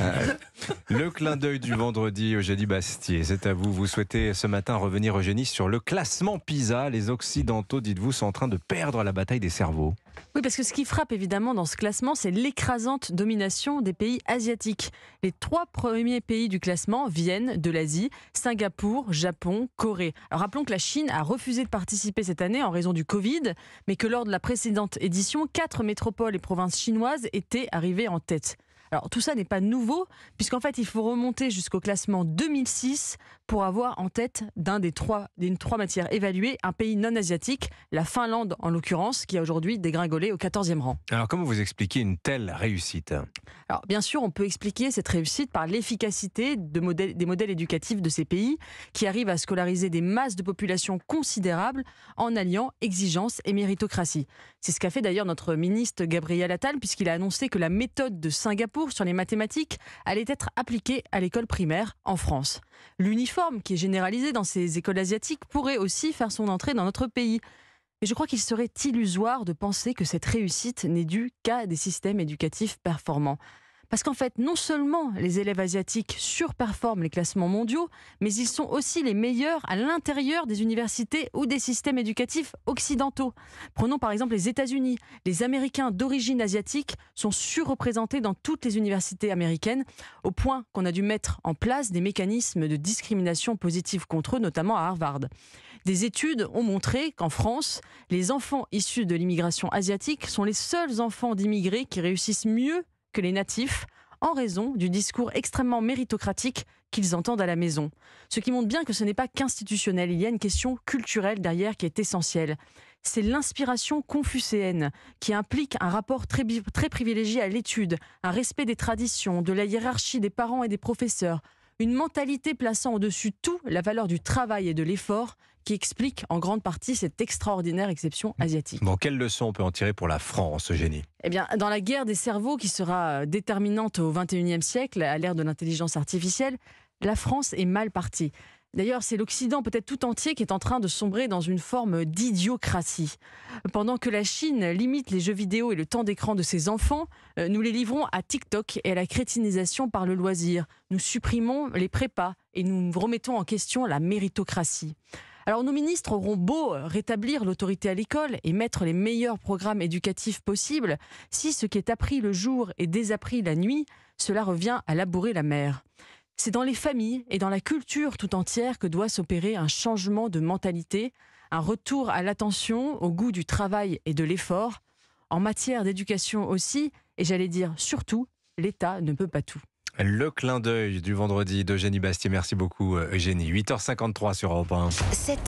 Euh, le clin d'œil du vendredi, Eugénie Bastier, c'est à vous. Vous souhaitez ce matin revenir, Eugénie, sur le classement PISA. Les Occidentaux, dites-vous, sont en train de perdre la bataille des cerveaux. Oui, parce que ce qui frappe évidemment dans ce classement, c'est l'écrasante domination des pays asiatiques. Les trois premiers pays du classement viennent de l'Asie, Singapour, Japon, Corée. rappelons que la Chine a refusé de participer cette année en raison du Covid, mais que lors de la précédente édition, quatre métropoles et provinces chinoises étaient arrivées en tête. Alors tout ça n'est pas nouveau, puisqu'en fait il faut remonter jusqu'au classement 2006 pour avoir en tête d'un des trois, d'une trois matières évaluées un pays non asiatique, la Finlande en l'occurrence, qui a aujourd'hui dégringolé au 14e rang. Alors comment vous expliquez une telle réussite Alors bien sûr, on peut expliquer cette réussite par l'efficacité de modèles, des modèles éducatifs de ces pays qui arrivent à scolariser des masses de population considérables en alliant exigence et méritocratie. C'est ce qu'a fait d'ailleurs notre ministre Gabriel Attal puisqu'il a annoncé que la méthode de Singapour sur les mathématiques allait être appliquée à l'école primaire en France. L'uniforme qui est généralisée dans ces écoles asiatiques pourrait aussi faire son entrée dans notre pays. Mais je crois qu'il serait illusoire de penser que cette réussite n'est due qu'à des systèmes éducatifs performants. Parce qu'en fait, non seulement les élèves asiatiques surperforment les classements mondiaux, mais ils sont aussi les meilleurs à l'intérieur des universités ou des systèmes éducatifs occidentaux. Prenons par exemple les États-Unis. Les Américains d'origine asiatique sont surreprésentés dans toutes les universités américaines, au point qu'on a dû mettre en place des mécanismes de discrimination positive contre eux, notamment à Harvard. Des études ont montré qu'en France, les enfants issus de l'immigration asiatique sont les seuls enfants d'immigrés qui réussissent mieux que les natifs en raison du discours extrêmement méritocratique qu'ils entendent à la maison. Ce qui montre bien que ce n'est pas qu'institutionnel, il y a une question culturelle derrière qui est essentielle. C'est l'inspiration confucéenne qui implique un rapport très, très privilégié à l'étude, un respect des traditions, de la hiérarchie des parents et des professeurs, une mentalité plaçant au-dessus tout la valeur du travail et de l'effort qui explique en grande partie cette extraordinaire exception asiatique. Dans quelle leçon on peut en tirer pour la France, Génie Eh bien, dans la guerre des cerveaux qui sera déterminante au XXIe siècle, à l'ère de l'intelligence artificielle, la France est mal partie. D'ailleurs, c'est l'Occident peut-être tout entier qui est en train de sombrer dans une forme d'idiocratie. Pendant que la Chine limite les jeux vidéo et le temps d'écran de ses enfants, euh, nous les livrons à TikTok et à la crétinisation par le loisir. Nous supprimons les prépas et nous remettons en question la méritocratie. Alors nos ministres auront beau rétablir l'autorité à l'école et mettre les meilleurs programmes éducatifs possibles, si ce qui est appris le jour est désappris la nuit, cela revient à labourer la mer. C'est dans les familles et dans la culture tout entière que doit s'opérer un changement de mentalité, un retour à l'attention, au goût du travail et de l'effort. En matière d'éducation aussi, et j'allais dire surtout, l'État ne peut pas tout. Le clin d'œil du vendredi d'Eugénie Bastier. Merci beaucoup, Eugénie. 8h53 sur Europe 1.